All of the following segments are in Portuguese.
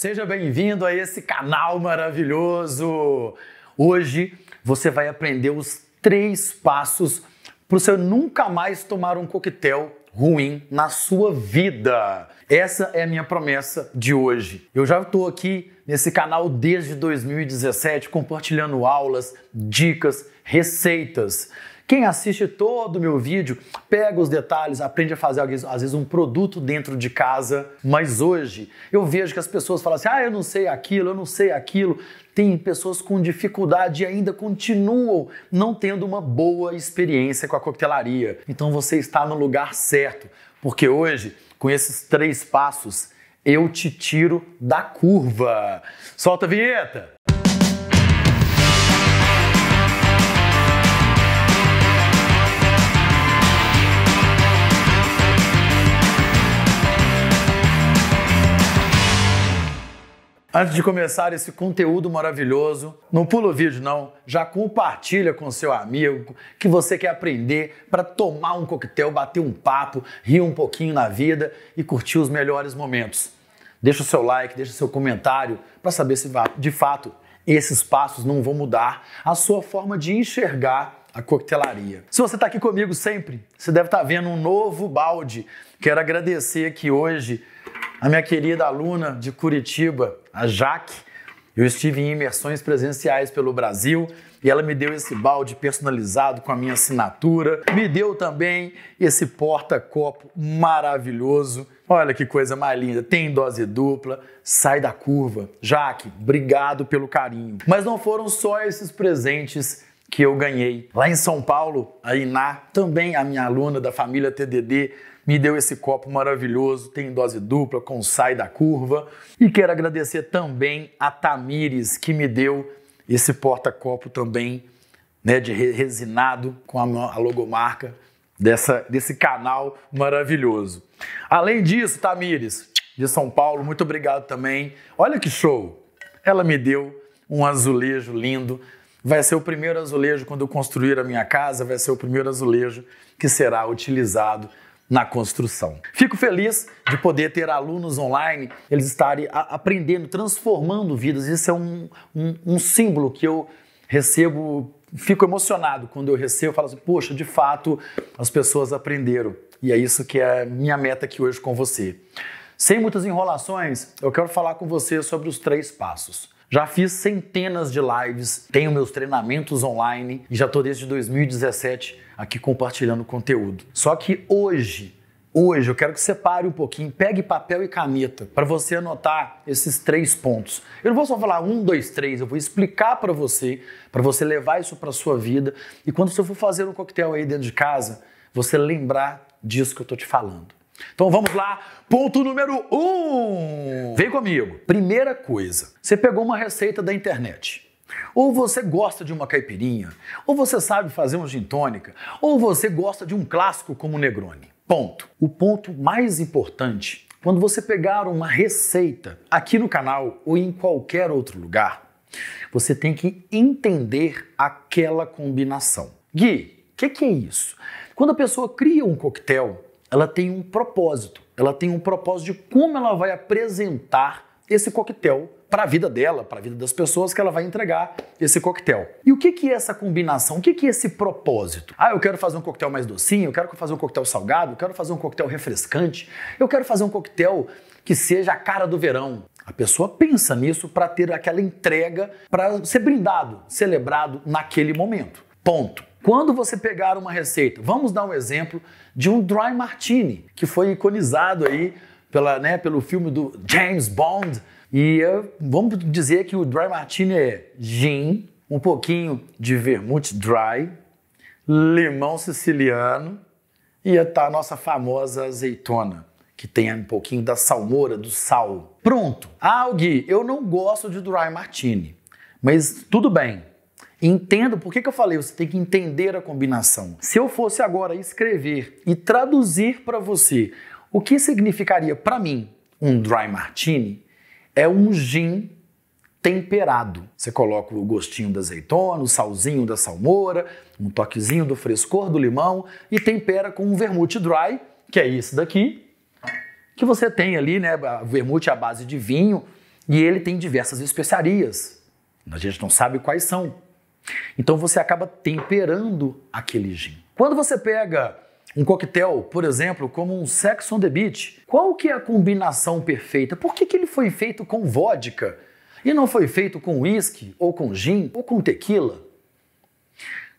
Seja bem-vindo a esse canal maravilhoso! Hoje você vai aprender os três passos para você nunca mais tomar um coquetel ruim na sua vida. Essa é a minha promessa de hoje. Eu já estou aqui nesse canal desde 2017 compartilhando aulas, dicas, receitas. Quem assiste todo o meu vídeo pega os detalhes, aprende a fazer às vezes um produto dentro de casa, mas hoje eu vejo que as pessoas falam assim: ah, eu não sei aquilo, eu não sei aquilo. Tem pessoas com dificuldade e ainda continuam não tendo uma boa experiência com a coquetelaria. Então você está no lugar certo, porque hoje, com esses três passos, eu te tiro da curva. Solta a vinheta! Antes de começar esse conteúdo maravilhoso, não pula o vídeo não, já compartilha com seu amigo que você quer aprender para tomar um coquetel, bater um papo, rir um pouquinho na vida e curtir os melhores momentos. Deixa o seu like, deixa o seu comentário para saber se de fato esses passos não vão mudar a sua forma de enxergar a coquetelaria. Se você está aqui comigo sempre, você deve estar tá vendo um novo balde. Quero agradecer aqui hoje a minha querida aluna de Curitiba, a Jaque. Eu estive em imersões presenciais pelo Brasil e ela me deu esse balde personalizado com a minha assinatura. Me deu também esse porta-copo maravilhoso. Olha que coisa mais linda. Tem dose dupla, sai da curva. Jaque, obrigado pelo carinho. Mas não foram só esses presentes que eu ganhei. Lá em São Paulo, a Iná, também a minha aluna da família TDD, me deu esse copo maravilhoso, tem dose dupla, com sai da curva. E quero agradecer também a Tamires, que me deu esse porta-copo também, né, de resinado com a logomarca dessa, desse canal maravilhoso. Além disso, Tamires, de São Paulo, muito obrigado também. Olha que show! Ela me deu um azulejo lindo Vai ser o primeiro azulejo quando eu construir a minha casa, vai ser o primeiro azulejo que será utilizado na construção. Fico feliz de poder ter alunos online, eles estarem aprendendo, transformando vidas. Isso é um, um, um símbolo que eu recebo, fico emocionado quando eu recebo, falo assim, poxa, de fato as pessoas aprenderam. E é isso que é minha meta aqui hoje com você. Sem muitas enrolações, eu quero falar com você sobre os três passos. Já fiz centenas de lives, tenho meus treinamentos online e já estou desde 2017 aqui compartilhando conteúdo. Só que hoje, hoje eu quero que você pare um pouquinho, pegue papel e caneta para você anotar esses três pontos. Eu não vou só falar um, dois, três, eu vou explicar para você, para você levar isso para sua vida e quando você for fazer um coquetel aí dentro de casa, você lembrar disso que eu estou te falando. Então vamos lá, ponto número um vem comigo. Primeira coisa, você pegou uma receita da internet. Ou você gosta de uma caipirinha, ou você sabe fazer um gin tônica, ou você gosta de um clássico como o Negroni. Ponto. O ponto mais importante, quando você pegar uma receita aqui no canal ou em qualquer outro lugar, você tem que entender aquela combinação. Gui, o que, que é isso? Quando a pessoa cria um coquetel, ela tem um propósito. Ela tem um propósito de como ela vai apresentar esse coquetel para a vida dela, para a vida das pessoas que ela vai entregar esse coquetel. E o que, que é essa combinação? O que, que é esse propósito? Ah, eu quero fazer um coquetel mais docinho, eu quero fazer um coquetel salgado, eu quero fazer um coquetel refrescante, eu quero fazer um coquetel que seja a cara do verão. A pessoa pensa nisso para ter aquela entrega, para ser brindado, celebrado naquele momento. Ponto. Quando você pegar uma receita, vamos dar um exemplo de um dry martini, que foi iconizado aí pela, né, pelo filme do James Bond. E eu, vamos dizer que o dry martini é gin, um pouquinho de vermute dry, limão siciliano e tá a nossa famosa azeitona, que tem um pouquinho da salmoura, do sal. Pronto. Ah, Gui, eu não gosto de dry martini, mas tudo bem. Entendo por que, que eu falei, você tem que entender a combinação. Se eu fosse agora escrever e traduzir para você o que significaria para mim um dry martini, é um gin temperado. Você coloca o gostinho da azeitona, o salzinho da salmoura, um toquezinho do frescor do limão e tempera com um vermute dry, que é esse daqui, que você tem ali, né? O vermute é a base de vinho e ele tem diversas especiarias. A gente não sabe quais são, então você acaba temperando aquele gin. Quando você pega um coquetel, por exemplo, como um Sex on the Beach, qual que é a combinação perfeita? Por que, que ele foi feito com vodka e não foi feito com whisky, ou com gin, ou com tequila?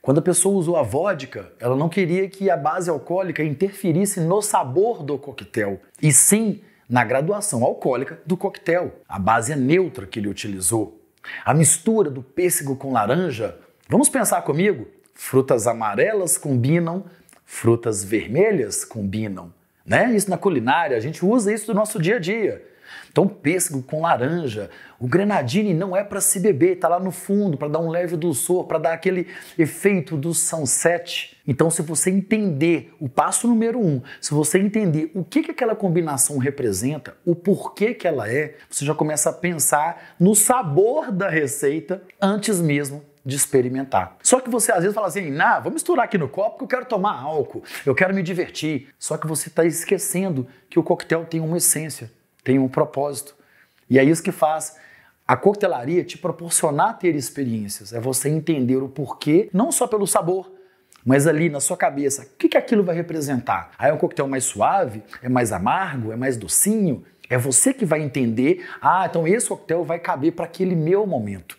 Quando a pessoa usou a vodka, ela não queria que a base alcoólica interferisse no sabor do coquetel, e sim na graduação alcoólica do coquetel. A base é neutra que ele utilizou. A mistura do pêssego com laranja, vamos pensar comigo? Frutas amarelas combinam, frutas vermelhas combinam, né? Isso na culinária, a gente usa isso no nosso dia a dia. Então, pêssego com laranja. O grenadine não é para se beber, está lá no fundo para dar um leve dulçor, para dar aquele efeito do sunset. Então, se você entender o passo número um, se você entender o que, que aquela combinação representa, o porquê que ela é, você já começa a pensar no sabor da receita antes mesmo de experimentar. Só que você às vezes fala assim, nah, vou misturar aqui no copo porque eu quero tomar álcool, eu quero me divertir. Só que você está esquecendo que o coquetel tem uma essência, tem um propósito. E é isso que faz a coquetelaria te proporcionar ter experiências. É você entender o porquê, não só pelo sabor, mas ali na sua cabeça, o que, que aquilo vai representar? Aí ah, é um coquetel mais suave? É mais amargo? É mais docinho? É você que vai entender, ah, então esse coquetel vai caber para aquele meu momento.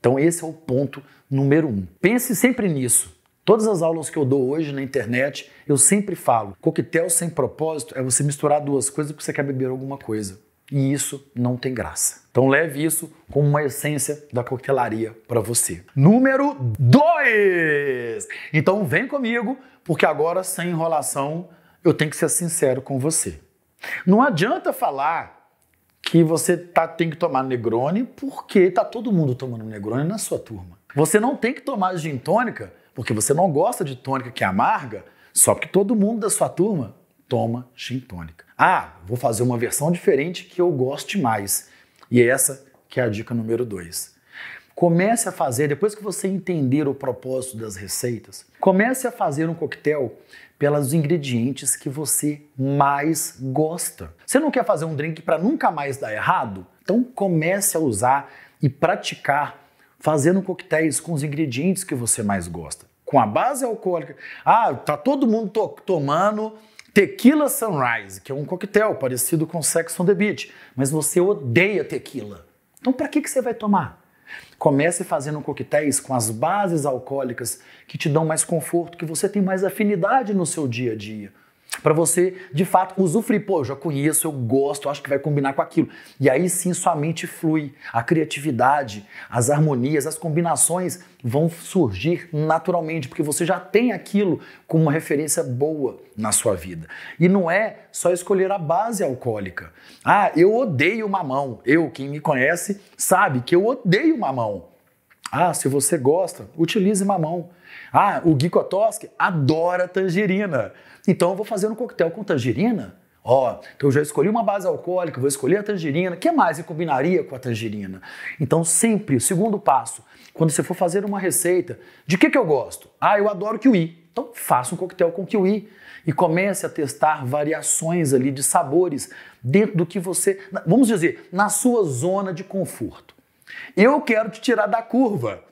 Então esse é o ponto número um. Pense sempre nisso. Todas as aulas que eu dou hoje na internet, eu sempre falo: coquetel sem propósito é você misturar duas coisas porque você quer beber alguma coisa. E isso não tem graça. Então leve isso como uma essência da coquetelaria para você. Número 2! Então vem comigo, porque agora sem enrolação, eu tenho que ser sincero com você. Não adianta falar que você tá, tem que tomar Negroni porque tá todo mundo tomando Negroni na sua turma. Você não tem que tomar gin tônica porque você não gosta de tônica que é amarga só que todo mundo da sua turma toma gin tônica. Ah, vou fazer uma versão diferente que eu goste mais. E é essa que é a dica número 2. Comece a fazer, depois que você entender o propósito das receitas, comece a fazer um coquetel pelos ingredientes que você mais gosta. Você não quer fazer um drink para nunca mais dar errado? Então comece a usar e praticar fazendo coquetéis com os ingredientes que você mais gosta, com a base alcoólica. Ah, tá todo mundo to tomando tequila sunrise, que é um coquetel parecido com Sex on the Beach, mas você odeia tequila. Então, para que, que você vai tomar? Comece fazendo coquetéis com as bases alcoólicas que te dão mais conforto, que você tem mais afinidade no seu dia a dia para você de fato usufruir. Pô, eu já conheço, eu gosto, eu acho que vai combinar com aquilo. E aí sim sua mente flui, a criatividade, as harmonias, as combinações vão surgir naturalmente, porque você já tem aquilo como uma referência boa na sua vida. E não é só escolher a base alcoólica. Ah, eu odeio mamão. Eu, quem me conhece, sabe que eu odeio mamão. Ah, se você gosta, utilize mamão. Ah, o Gui Kotoski adora tangerina. Então eu vou fazer um coquetel com tangerina? Ó, oh, então eu já escolhi uma base alcoólica, vou escolher a tangerina. O que mais eu combinaria com a tangerina? Então sempre, o segundo passo, quando você for fazer uma receita, de que, que eu gosto? Ah, eu adoro kiwi. Então faça um coquetel com kiwi e comece a testar variações ali de sabores dentro do que você, vamos dizer, na sua zona de conforto. Eu quero te tirar da curva.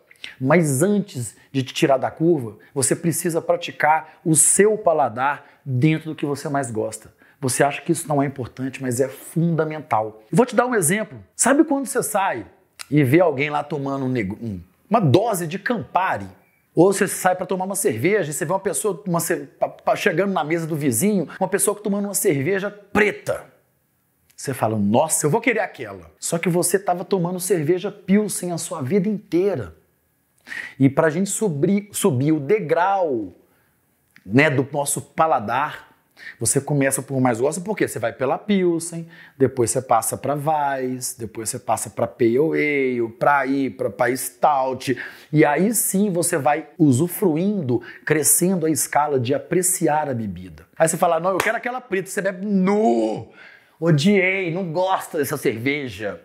Mas antes de te tirar da curva, você precisa praticar o seu paladar dentro do que você mais gosta. Você acha que isso não é importante, mas é fundamental. Vou te dar um exemplo. Sabe quando você sai e vê alguém lá tomando um, uma dose de Campari? Ou você sai para tomar uma cerveja e você vê uma pessoa uma, chegando na mesa do vizinho, uma pessoa tomando uma cerveja preta. Você fala, nossa, eu vou querer aquela. Só que você estava tomando cerveja Pilsen a sua vida inteira. E para a gente subir, subir o degrau né, do nosso paladar, você começa por mais gosto, porque você vai pela Pilsen, depois você passa para Weiss, depois você passa para Pale Ale, para IPA, para Stout, e aí sim você vai usufruindo, crescendo a escala de apreciar a bebida. Aí você fala, não, eu quero aquela preta, você bebe nu! Odiei, não gosto dessa cerveja.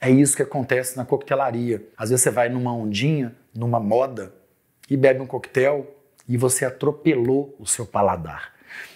É isso que acontece na coquetelaria. Às vezes você vai numa ondinha, numa moda, e bebe um coquetel e você atropelou o seu paladar.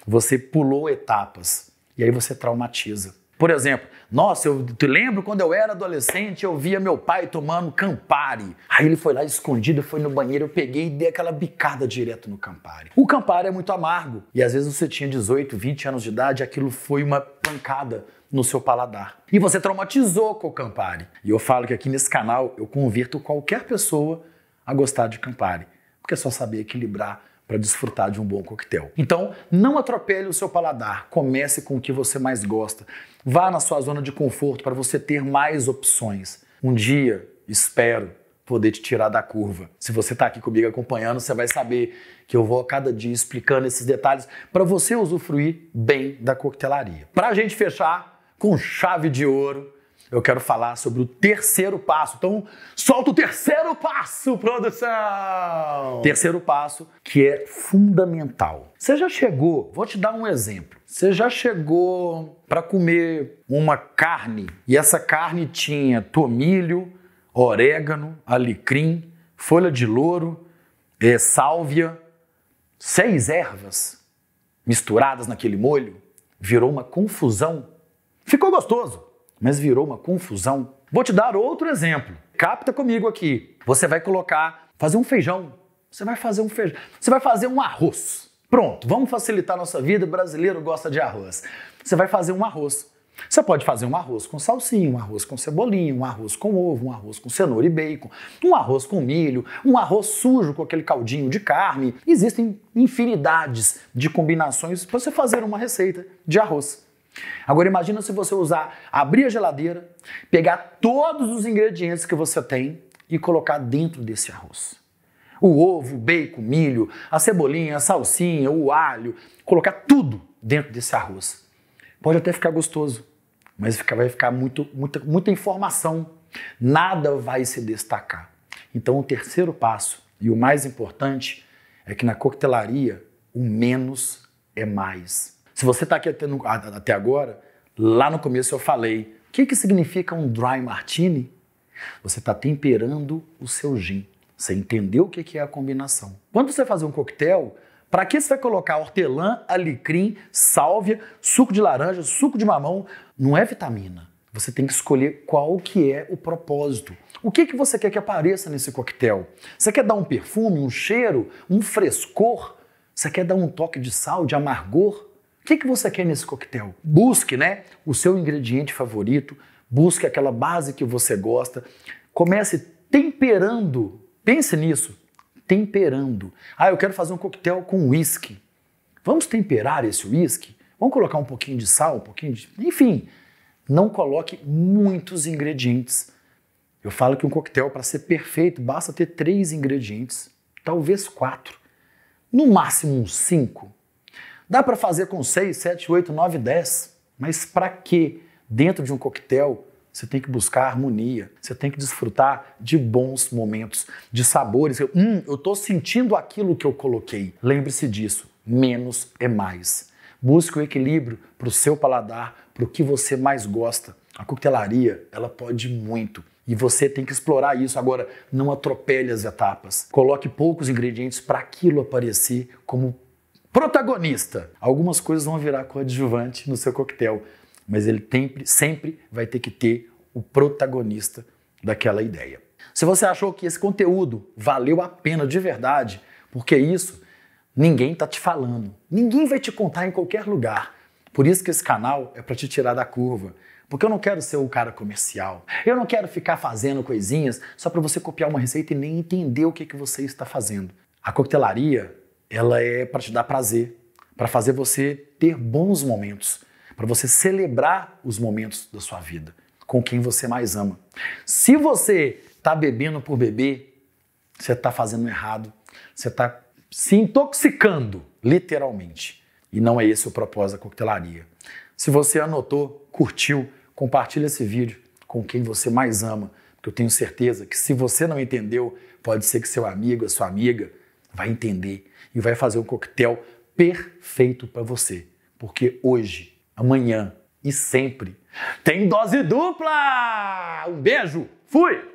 Você pulou etapas e aí você traumatiza. Por exemplo, nossa, eu te lembro quando eu era adolescente, eu via meu pai tomando Campari. Aí ele foi lá escondido, foi no banheiro, eu peguei e dei aquela bicada direto no Campari. O Campari é muito amargo e às vezes você tinha 18, 20 anos de idade, aquilo foi uma pancada no seu paladar. E você traumatizou com o Campari. E eu falo que aqui nesse canal eu converto qualquer pessoa a gostar de Campari, porque é só saber equilibrar para desfrutar de um bom coquetel. Então, não atropele o seu paladar, comece com o que você mais gosta. Vá na sua zona de conforto para você ter mais opções. Um dia, espero, poder te tirar da curva. Se você está aqui comigo acompanhando, você vai saber que eu vou a cada dia explicando esses detalhes para você usufruir bem da coquetelaria. Para a gente fechar com chave de ouro, eu quero falar sobre o terceiro passo. Então, solta o terceiro passo, produção! Terceiro passo que é fundamental. Você já chegou, vou te dar um exemplo. Você já chegou para comer uma carne e essa carne tinha tomilho, orégano, alecrim, folha de louro, é, sálvia, seis ervas misturadas naquele molho, virou uma confusão. Ficou gostoso, mas virou uma confusão. Vou te dar outro exemplo. Capta comigo aqui. Você vai colocar, fazer um feijão. Você vai fazer um feijão. Você vai fazer um arroz. Pronto, vamos facilitar a nossa vida. O brasileiro gosta de arroz. Você vai fazer um arroz. Você pode fazer um arroz com salsinha, um arroz com cebolinha, um arroz com ovo, um arroz com cenoura e bacon, um arroz com milho, um arroz sujo com aquele caldinho de carne. Existem infinidades de combinações para você fazer uma receita de arroz. Agora imagina se você usar, abrir a geladeira, pegar todos os ingredientes que você tem e colocar dentro desse arroz. O ovo, o bacon, o milho, a cebolinha, a salsinha, o alho, colocar tudo dentro desse arroz. Pode até ficar gostoso, mas fica, vai ficar muito, muita, muita informação. Nada vai se destacar. Então, o terceiro passo, e o mais importante, é que na coquetelaria, o menos é mais. Se você está aqui até, no, até, agora, lá no começo eu falei: o que, que significa um dry martini? Você está temperando o seu gin. Você entendeu o que, que é a combinação. Quando você fazer um coquetel, para que você vai colocar hortelã, alecrim, sálvia, suco de laranja, suco de mamão? Não é vitamina. Você tem que escolher qual que é o propósito. O que, que você quer que apareça nesse coquetel? Você quer dar um perfume, um cheiro, um frescor? Você quer dar um toque de sal, de amargor? O que, que você quer nesse coquetel? Busque né, o seu ingrediente favorito, busque aquela base que você gosta, comece temperando. Pense nisso temperando. Ah, eu quero fazer um coquetel com uísque. Vamos temperar esse uísque? Vamos colocar um pouquinho de sal, um pouquinho de. Enfim, não coloque muitos ingredientes. Eu falo que um coquetel, para ser perfeito, basta ter três ingredientes, talvez quatro. No máximo uns cinco. Dá para fazer com seis, sete, oito, nove, dez. Mas para que, dentro de um coquetel, você tem que buscar harmonia, você tem que desfrutar de bons momentos, de sabores. Eu, hum, eu estou sentindo aquilo que eu coloquei. Lembre-se disso: menos é mais. Busque o equilíbrio para o seu paladar, para o que você mais gosta. A coquetelaria, ela pode muito. E você tem que explorar isso. Agora, não atropele as etapas. Coloque poucos ingredientes para aquilo aparecer como protagonista. Algumas coisas vão virar coadjuvante no seu coquetel mas ele tem, sempre vai ter que ter o protagonista daquela ideia. Se você achou que esse conteúdo valeu a pena de verdade, porque isso ninguém está te falando, ninguém vai te contar em qualquer lugar. Por isso que esse canal é para te tirar da curva. Porque eu não quero ser o cara comercial. Eu não quero ficar fazendo coisinhas só para você copiar uma receita e nem entender o que, que você está fazendo. A coquetelaria, ela é para te dar prazer, para fazer você ter bons momentos para você celebrar os momentos da sua vida com quem você mais ama. Se você está bebendo por beber, você está fazendo errado, você está se intoxicando, literalmente. E não é esse o propósito da coquetelaria. Se você anotou, curtiu, compartilha esse vídeo com quem você mais ama, porque eu tenho certeza que se você não entendeu, pode ser que seu amigo, a sua amiga, vai entender e vai fazer um coquetel perfeito para você. Porque hoje amanhã e sempre. Tem dose dupla! Um beijo, fui!